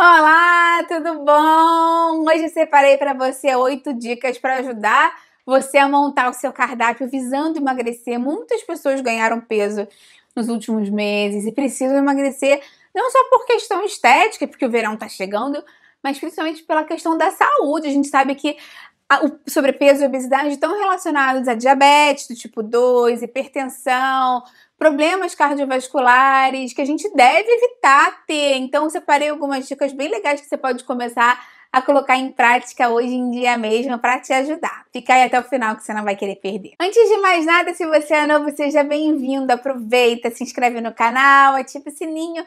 Olá, tudo bom? Hoje eu separei para você oito dicas para ajudar você a montar o seu cardápio visando emagrecer. Muitas pessoas ganharam peso nos últimos meses e precisam emagrecer não só por questão estética, porque o verão está chegando, mas principalmente pela questão da saúde. A gente sabe que o sobrepeso e obesidade estão relacionados a diabetes do tipo 2, hipertensão, problemas cardiovasculares que a gente deve evitar ter. Então, eu separei algumas dicas bem legais que você pode começar a colocar em prática hoje em dia mesmo para te ajudar. Fica aí até o final que você não vai querer perder. Antes de mais nada, se você é novo, seja bem-vindo. Aproveita, se inscreve no canal, ativa o sininho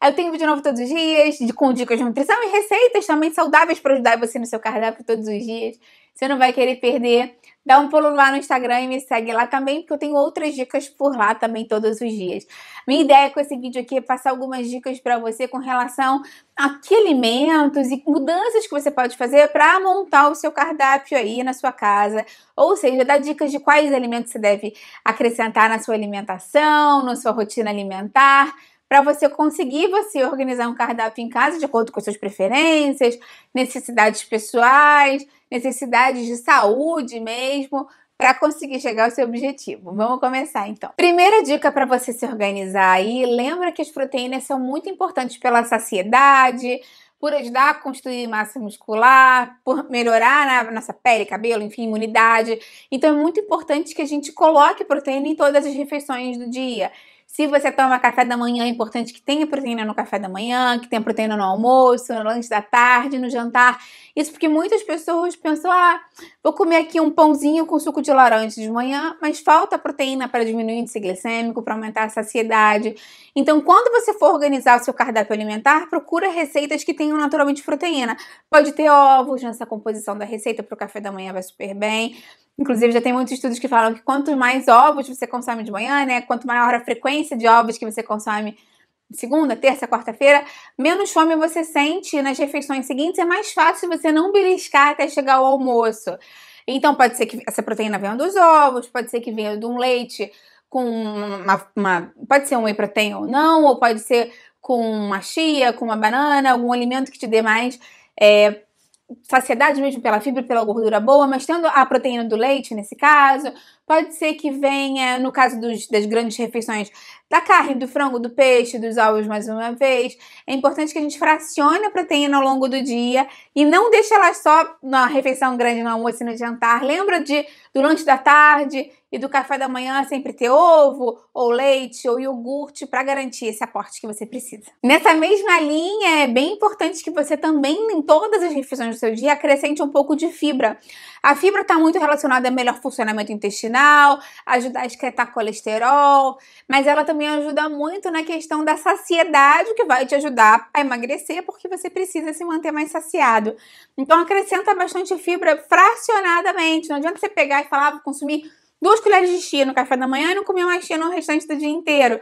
Aí eu tenho vídeo novo todos os dias, de, com dicas de nutrição e receitas também saudáveis para ajudar você no seu cardápio todos os dias. Você não vai querer perder. Dá um pulo lá no Instagram e me segue lá também, porque eu tenho outras dicas por lá também todos os dias. Minha ideia com esse vídeo aqui é passar algumas dicas para você com relação a que alimentos e mudanças que você pode fazer para montar o seu cardápio aí na sua casa. Ou seja, dar dicas de quais alimentos você deve acrescentar na sua alimentação, na sua rotina alimentar para você conseguir você organizar um cardápio em casa de acordo com suas preferências, necessidades pessoais, necessidades de saúde mesmo, para conseguir chegar ao seu objetivo. Vamos começar então. Primeira dica para você se organizar aí, lembra que as proteínas são muito importantes pela saciedade, por ajudar a construir massa muscular, por melhorar a nossa pele, cabelo, enfim, imunidade. Então é muito importante que a gente coloque proteína em todas as refeições do dia. Se você toma café da manhã, é importante que tenha proteína no café da manhã, que tenha proteína no almoço, no lanche da tarde, no jantar. Isso porque muitas pessoas pensam: ah, vou comer aqui um pãozinho com suco de laranja de manhã, mas falta proteína para diminuir o índice glicêmico, para aumentar a saciedade. Então, quando você for organizar o seu cardápio alimentar, procura receitas que tenham naturalmente proteína. Pode ter ovos nessa composição da receita para o café da manhã, vai super bem. Inclusive, já tem muitos estudos que falam que quanto mais ovos você consome de manhã, né? Quanto maior a frequência de ovos que você consome segunda, terça, quarta-feira, menos fome você sente nas refeições seguintes. É mais fácil você não beliscar até chegar ao almoço. Então, pode ser que essa proteína venha dos ovos, pode ser que venha de um leite com uma, uma, pode ser um whey protein ou não, ou pode ser com uma chia, com uma banana, algum alimento que te dê mais é, saciedade mesmo pela fibra, pela gordura boa, mas tendo a proteína do leite nesse caso, Pode ser que venha, no caso dos, das grandes refeições, da carne, do frango, do peixe, dos ovos mais uma vez. É importante que a gente fracione a proteína ao longo do dia e não deixe ela só na refeição grande, no almoço e no jantar. Lembra de durante da tarde e do café da manhã sempre ter ovo, ou leite, ou iogurte para garantir esse aporte que você precisa. Nessa mesma linha, é bem importante que você também, em todas as refeições do seu dia, acrescente um pouco de fibra. A fibra está muito relacionada ao melhor funcionamento intestinal intestinal, ajudar a excretar é tá colesterol, mas ela também ajuda muito na questão da saciedade, o que vai te ajudar a emagrecer, porque você precisa se manter mais saciado. Então acrescenta bastante fibra fracionadamente. Não adianta você pegar e falar, ah, vou consumir duas colheres de chia no café da manhã e não comer mais chia no restante do dia inteiro.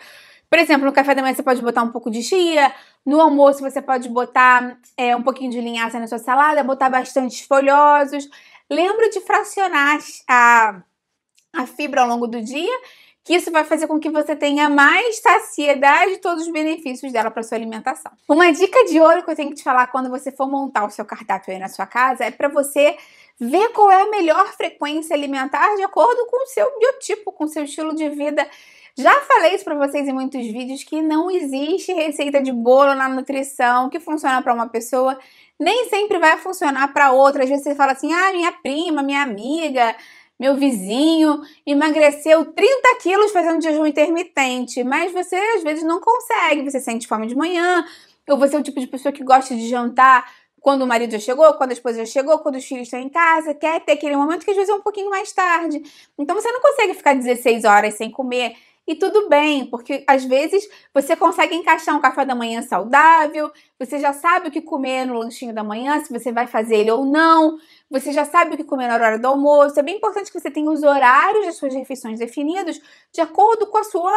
Por exemplo, no café da manhã você pode botar um pouco de chia, no almoço você pode botar é, um pouquinho de linhaça na sua salada, botar bastante folhosos. Lembra de fracionar a a fibra ao longo do dia, que isso vai fazer com que você tenha mais saciedade e todos os benefícios dela para sua alimentação. Uma dica de ouro que eu tenho que te falar quando você for montar o seu cardápio aí na sua casa é para você ver qual é a melhor frequência alimentar de acordo com o seu biotipo, com o seu estilo de vida. Já falei isso para vocês em muitos vídeos que não existe receita de bolo na nutrição que funciona para uma pessoa, nem sempre vai funcionar para outra. Às vezes você fala assim: "Ah, minha prima, minha amiga, meu vizinho emagreceu 30 quilos fazendo jejum intermitente, mas você às vezes não consegue, você sente fome de manhã, ou você é o tipo de pessoa que gosta de jantar quando o marido já chegou, quando a esposa já chegou, quando os filhos estão em casa, quer ter aquele momento que às vezes é um pouquinho mais tarde. Então você não consegue ficar 16 horas sem comer e tudo bem, porque às vezes você consegue encaixar um café da manhã saudável, você já sabe o que comer no lanchinho da manhã, se você vai fazer ele ou não, você já sabe o que comer na hora do almoço. É bem importante que você tenha os horários das suas refeições definidos de acordo com a sua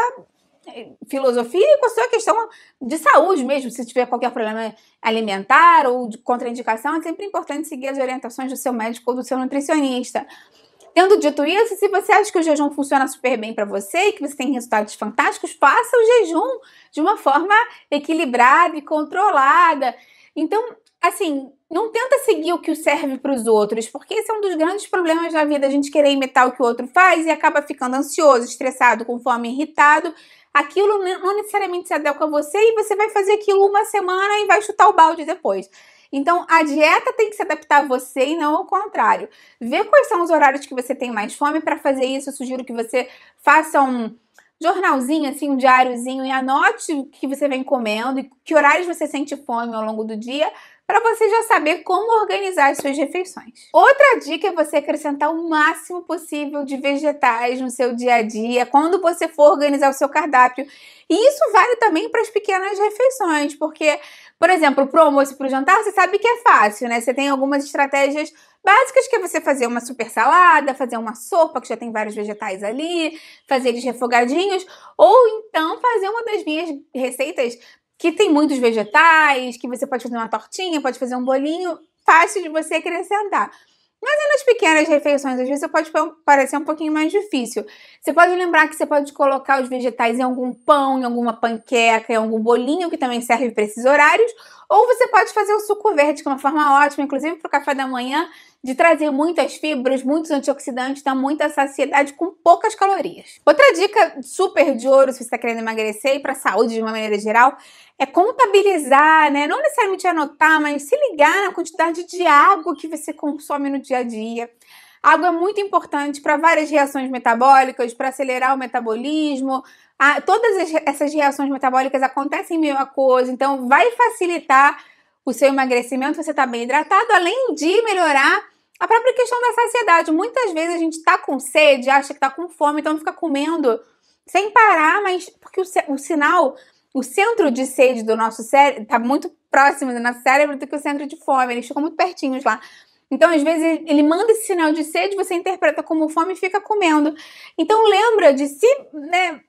eh, filosofia e com a sua questão de saúde mesmo. Se tiver qualquer problema alimentar ou de contraindicação, é sempre importante seguir as orientações do seu médico ou do seu nutricionista. Tendo dito isso, se você acha que o jejum funciona super bem para você e que você tem resultados fantásticos, faça o jejum de uma forma equilibrada e controlada. Então, assim, não tenta seguir o que serve para os outros, porque esse é um dos grandes problemas da vida, a gente querer imitar o que o outro faz e acaba ficando ansioso, estressado, com fome, irritado. Aquilo não necessariamente se adequa a você e você vai fazer aquilo uma semana e vai chutar o balde depois. Então, a dieta tem que se adaptar a você e não ao contrário. Vê quais são os horários que você tem mais fome para fazer isso. Eu sugiro que você faça um jornalzinho, assim, um diáriozinho e anote o que você vem comendo e que horários você sente fome ao longo do dia para você já saber como organizar as suas refeições. Outra dica é você acrescentar o máximo possível de vegetais no seu dia a dia, quando você for organizar o seu cardápio. E isso vale também para as pequenas refeições, porque, por exemplo, para o almoço e para o jantar, você sabe que é fácil, né? Você tem algumas estratégias básicas que é você fazer uma super salada, fazer uma sopa que já tem vários vegetais ali, fazer eles refogadinhos, ou então fazer uma das minhas receitas que tem muitos vegetais, que você pode fazer uma tortinha, pode fazer um bolinho, fácil de você acrescentar. Mas nas pequenas refeições, às vezes pode parecer um pouquinho mais difícil. Você pode lembrar que você pode colocar os vegetais em algum pão, em alguma panqueca, em algum bolinho que também serve para esses horários, ou você pode fazer o suco verde, que é uma forma ótima, inclusive para o café da manhã, de trazer muitas fibras, muitos antioxidantes, dá tá muita saciedade com poucas calorias. Outra dica super de ouro se você está querendo emagrecer e para a saúde de uma maneira geral é contabilizar, né? Não necessariamente anotar, mas se ligar na quantidade de água que você consome no dia a dia. A água é muito importante para várias reações metabólicas, para acelerar o metabolismo. A, ah, todas as, essas reações metabólicas acontecem em meio a coisa, então vai facilitar o seu emagrecimento, você está bem hidratado, além de melhorar a própria questão da saciedade. Muitas vezes a gente tá com sede, acha que tá com fome, então fica comendo sem parar, mas porque o, o sinal, o centro de sede do nosso cérebro tá muito próximo do nosso cérebro do que o centro de fome, eles ficam muito pertinhos lá. Então, às vezes, ele manda esse sinal de sede, você interpreta como fome e fica comendo. Então, lembra de se né,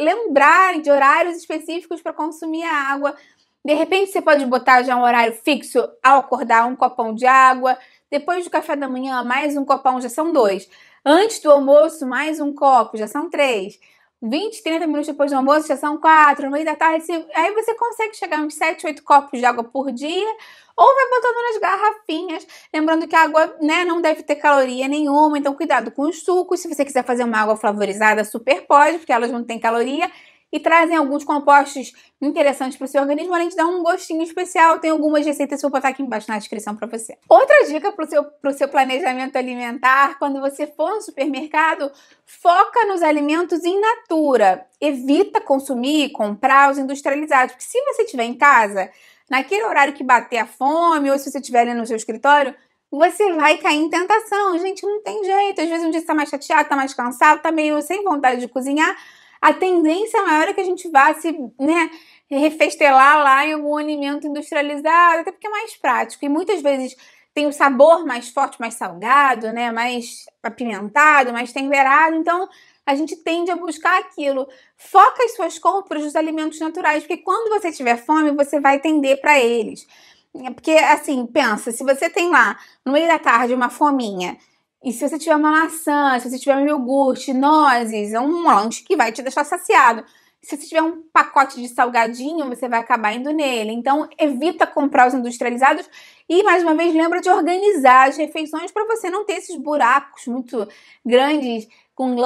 lembrar de horários específicos para consumir a água. De repente, você pode botar já um horário fixo ao acordar, um copão de água. Depois do café da manhã, mais um copão, já são dois. Antes do almoço, mais um copo, já são três. 20, 30 minutos depois do almoço, já são quatro, no meio da tarde, cinco. Aí você consegue chegar uns 7, 8 copos de água por dia, ou vai botando nas garrafinhas. Lembrando que a água né, não deve ter caloria nenhuma, então cuidado com os sucos. Se você quiser fazer uma água flavorizada, super pode, porque elas não têm caloria e trazem alguns compostos interessantes para o seu organismo, além de dar um gostinho especial. Tem algumas receitas que eu vou botar aqui embaixo na descrição para você. Outra dica para o seu, pro seu planejamento alimentar, quando você for no supermercado, foca nos alimentos in natura. Evita consumir, comprar os industrializados, porque se você estiver em casa, naquele horário que bater a fome, ou se você estiver ali no seu escritório, você vai cair em tentação. Gente, não tem jeito. Às vezes um dia você está mais chateado, está mais cansado, está meio sem vontade de cozinhar a tendência maior é que a gente vá se, né, refestelar lá em algum alimento industrializado, até porque é mais prático. E muitas vezes tem o um sabor mais forte, mais salgado, né, mais apimentado, mais temperado. Então, a gente tende a buscar aquilo. Foca as suas compras nos alimentos naturais, porque quando você tiver fome, você vai tender para eles. Porque, assim, pensa, se você tem lá no meio da tarde uma fominha e se você tiver uma maçã, se você tiver um iogurte, nozes, é um lanche que vai te deixar saciado. Se você tiver um pacote de salgadinho, você vai acabar indo nele. Então, evita comprar os industrializados e, mais uma vez, lembra de organizar as refeições para você não ter esses buracos muito grandes, com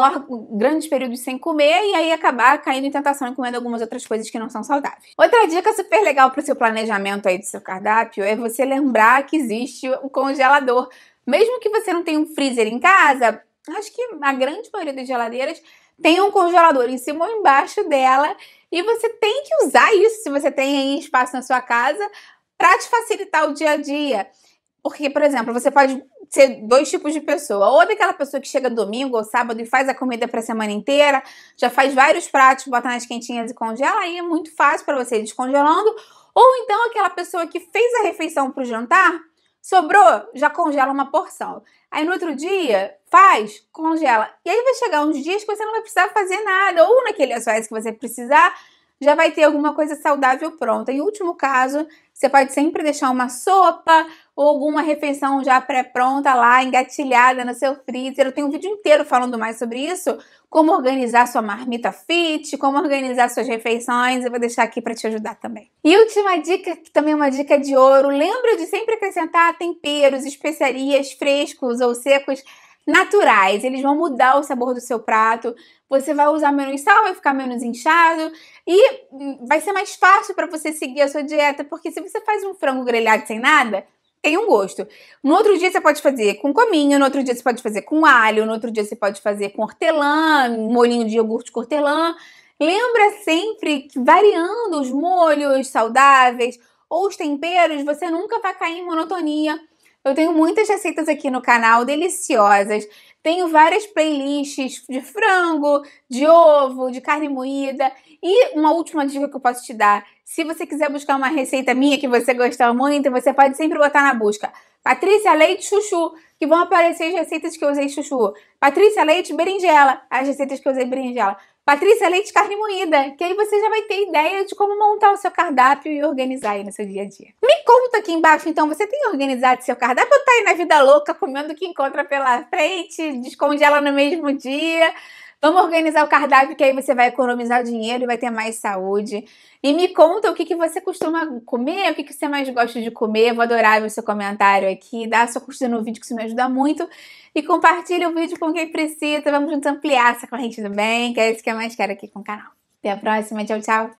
grandes períodos sem comer e aí acabar caindo em tentação e comendo algumas outras coisas que não são saudáveis. Outra dica super legal para o seu planejamento aí do seu cardápio é você lembrar que existe o congelador mesmo que você não tenha um freezer em casa, acho que a grande maioria das geladeiras tem um congelador em cima ou embaixo dela e você tem que usar isso se você tem aí espaço na sua casa para te facilitar o dia a dia. Porque, por exemplo, você pode ser dois tipos de pessoa. Ou daquela pessoa que chega domingo ou sábado e faz a comida para a semana inteira, já faz vários pratos, bota nas quentinhas e congela, aí é muito fácil para você ir descongelando. Ou então aquela pessoa que fez a refeição para o jantar Sobrou, já congela uma porção. Aí no outro dia, faz, congela. E aí vai chegar uns dias que você não vai precisar fazer nada, ou naquele SOS que você precisar, já vai ter alguma coisa saudável pronta. Em último caso, você pode sempre deixar uma sopa ou alguma refeição já pré-pronta lá, engatilhada no seu freezer. Eu tenho um vídeo inteiro falando mais sobre isso, como organizar sua marmita fit, como organizar suas refeições. Eu vou deixar aqui para te ajudar também. E última dica, que também é uma dica de ouro, lembra de sempre acrescentar temperos, especiarias frescos ou secos naturais, eles vão mudar o sabor do seu prato, você vai usar menos sal, vai ficar menos inchado e hum, vai ser mais fácil para você seguir a sua dieta, porque se você faz um frango grelhado sem nada, tem um gosto. No outro dia você pode fazer com cominho, no outro dia você pode fazer com alho, no outro dia você pode fazer com hortelã, molhinho de iogurte com hortelã. Lembra sempre que variando os molhos saudáveis ou os temperos, você nunca vai cair em monotonia eu tenho muitas receitas aqui no canal deliciosas. Tenho várias playlists de frango, de ovo, de carne moída. E uma última dica que eu posso te dar: se você quiser buscar uma receita minha que você gostar muito, você pode sempre botar na busca Patrícia Leite Chuchu, que vão aparecer as receitas que eu usei chuchu. Patrícia Leite Berinjela, as receitas que eu usei berinjela. Patrícia é Leite Carne Moída, que aí você já vai ter ideia de como montar o seu cardápio e organizar aí no seu dia a dia. Me conta aqui embaixo, então, você tem organizado seu cardápio ou tá aí na vida louca, comendo o que encontra pela frente, descongela no mesmo dia? Vamos organizar o cardápio que aí você vai economizar dinheiro e vai ter mais saúde. E me conta o que, que você costuma comer, o que, que você mais gosta de comer. Vou adorar ver o seu comentário aqui. Dá a sua curtida no vídeo que isso me ajuda muito. E compartilha o vídeo com quem precisa. Vamos juntos ampliar essa corrente do bem, que é isso que eu mais quero aqui com o canal. Até a próxima. Tchau, tchau.